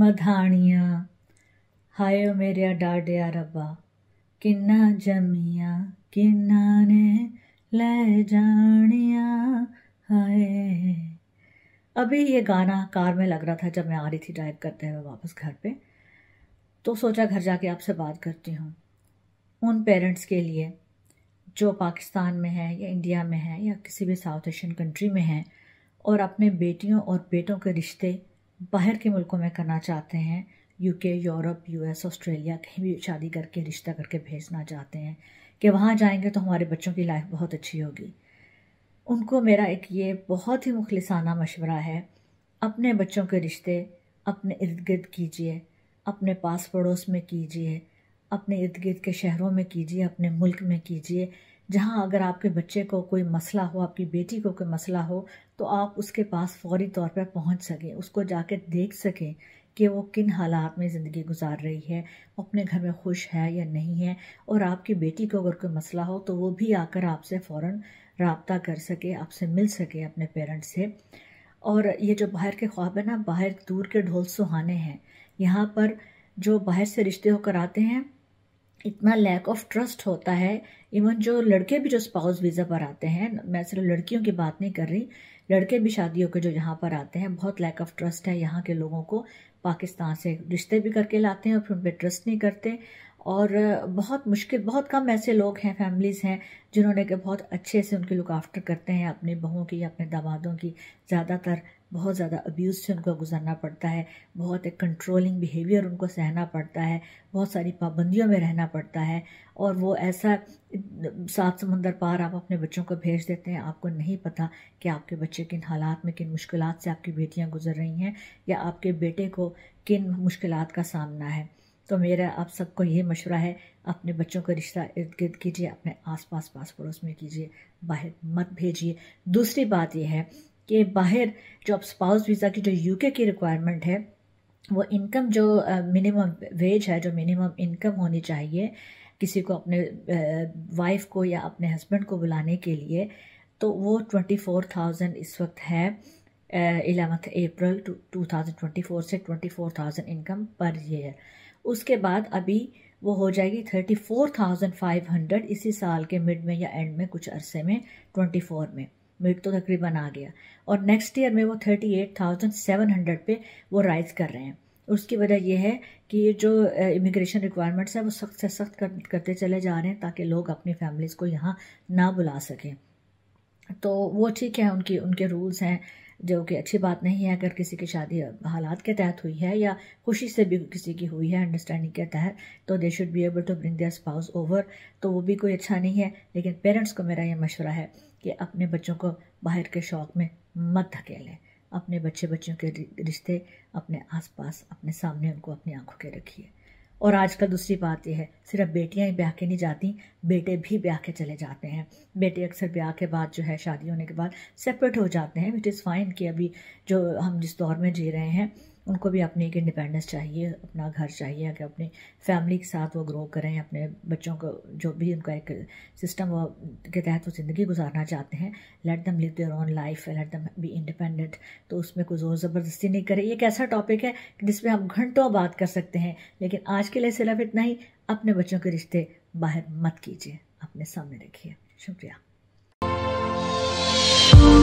मधानिया हाय मेरा डाडिया रबा किन्ना जमिया किन्ना ने ले जानिया हाय अभी ये गाना कार में लग रहा था जब मैं आ रही थी ड्राइव करते हुए वापस घर पे तो सोचा घर जाके आपसे बात करती हूँ उन पेरेंट्स के लिए जो पाकिस्तान में है या इंडिया में है या किसी भी साउथ एशियन कंट्री में है और अपने बेटियों और बेटों के रिश्ते बाहर के मुल्कों में करना चाहते हैं यूके यूरोप यूएस ऑस्ट्रेलिया कहीं भी शादी करके रिश्ता करके भेजना चाहते हैं कि वहाँ जाएंगे तो हमारे बच्चों की लाइफ बहुत अच्छी होगी उनको मेरा एक ये बहुत ही मुखलसाना मशवरा है अपने बच्चों के रिश्ते अपने इर्द गिर्द कीजिए अपने पास पड़ोस में कीजिए अपने इर्द गिर्द के शहरों में कीजिए अपने मुल्क में कीजिए जहाँ अगर आपके बच्चे को कोई मसला हो आपकी बेटी को कोई मसला हो तो आप उसके पास फौरी तौर पर पहुँच सकें उसको जाके देख सकें कि वो किन हालात में ज़िंदगी गुजार रही है अपने घर में खुश है या नहीं है और आपकी बेटी को अगर कोई मसला हो तो वो भी आकर आपसे फ़ौर रबता कर सके आपसे मिल सके अपने पेरेंट्स से और ये जो बाहर के ख्वाब है ना बाहर दूर के ढोल सुहाने हैं यहाँ पर जो बाहर से रिश्ते होकर आते हैं इतना लैक ऑफ ट्रस्ट होता है इवन जो लड़के भी जो स्पाउस वीज़ा पर आते हैं मैं सिर्फ लड़कियों की बात नहीं कर रही लड़के भी शादियों के जो यहाँ पर आते हैं बहुत लैक ऑफ ट्रस्ट है यहाँ के लोगों को पाकिस्तान से रिश्ते भी करके लाते हैं और फिर उन पर ट्रस्ट नहीं करते और बहुत मुश्किल बहुत कम ऐसे लोग हैं फैमिलीज़ हैं जिन्होंने के बहुत अच्छे से उनकी लुक आफ्टर करते हैं अपनी बहू की अपने दामादों की ज़्यादातर बहुत ज़्यादा अब्यूज़ से उनको गुजरना पड़ता है बहुत एक कंट्रोलिंग बिहेवियर उनको सहना पड़ता है बहुत सारी पाबंदियों में रहना पड़ता है और वो ऐसा सात समंदर पार आप अपने बच्चों को भेज देते हैं आपको नहीं पता कि आपके बच्चे किन हालात में किन मुश्किल से आपकी बेटियाँ गुजर रही हैं या आपके बेटे को किन मुश्किल का सामना है तो मेरा आप सबको ये मशवरा है अपने बच्चों का रिश्ता इर्द गिर्द कीजिए अपने आस पास पास पड़ोस में कीजिए बाहर मत भेजिए दूसरी बात यह है के बाहर जो आप स्पाउस वीज़ा की जो यूके की रिक्वायरमेंट है वो इनकम जो मिनिमम वेज है जो मिनिमम इनकम होनी चाहिए किसी को अपने वाइफ को या अपने हस्बैंड को बुलाने के लिए तो वो ट्वेंटी फोर थाउजेंड इस वक्त है eleventh April two thousand twenty four से ट्वेंटी फोर थाउजेंड इनकम पर ईयर उसके बाद अभी वो हो जाएगी thirty four thousand five hundred इसी साल के मिड में या एंड में कुछ अरसे में ट्वेंटी फोर में मिड तो तकरीबन आ गया और नेक्स्ट ईयर में वो thirty eight thousand seven hundred पे वो राइज़ कर रहे हैं उसकी वजह यह है कि ये जो इमिग्रेशन रिक्वायरमेंट्स हैं वो सख्त से सख्त कर, करते चले जा रहे हैं ताकि लोग अपनी फैमिलीज़ को यहाँ ना बुला सकें तो वो ठीक है उनकी उनके रूल्स हैं जो कि अच्छी बात नहीं है अगर किसी की शादी हालात के तहत हुई है या खुशी से भी किसी की हुई है अंडरस्टैंडिंग के तहत तो they should be able to bring their spouse over तो वो भी कोई अच्छा नहीं है लेकिन पेरेंट्स को मेरा ये मशवरा है कि अपने बच्चों को बाहर के शौक़ में मत धकेलें अपने बच्चे बच्चों के रिश्ते अपने आसपास अपने सामने उनको अपनी आंखों के रखिए और आजकल दूसरी बात यह है सिर्फ बेटियां ही ब्याह के नहीं जाती बेटे भी ब्याह के चले जाते हैं बेटे अक्सर ब्याह के बाद जो है शादी होने के बाद सेपरेट हो जाते हैं इट इज़ फाइन कि अभी जो हम जिस दौर में जी रहे हैं उनको भी अपनी एक इंडिपेंडेंस चाहिए अपना घर चाहिए कि अपने फैमिली के साथ वो ग्रो करें अपने बच्चों को जो भी उनका एक सिस्टम वो के तहत वो ज़िंदगी गुजारना चाहते हैं let them live their own life let them be independent तो उसमें कोई ज़ोर ज़बरदस्ती नहीं करें एक ऐसा टॉपिक है जिसमें हम घंटों बात कर सकते हैं लेकिन आज के लिए सिर्फ इतना ही अपने बच्चों के रिश्ते बाहर मत कीजिए अपने सामने रखिए शुक्रिया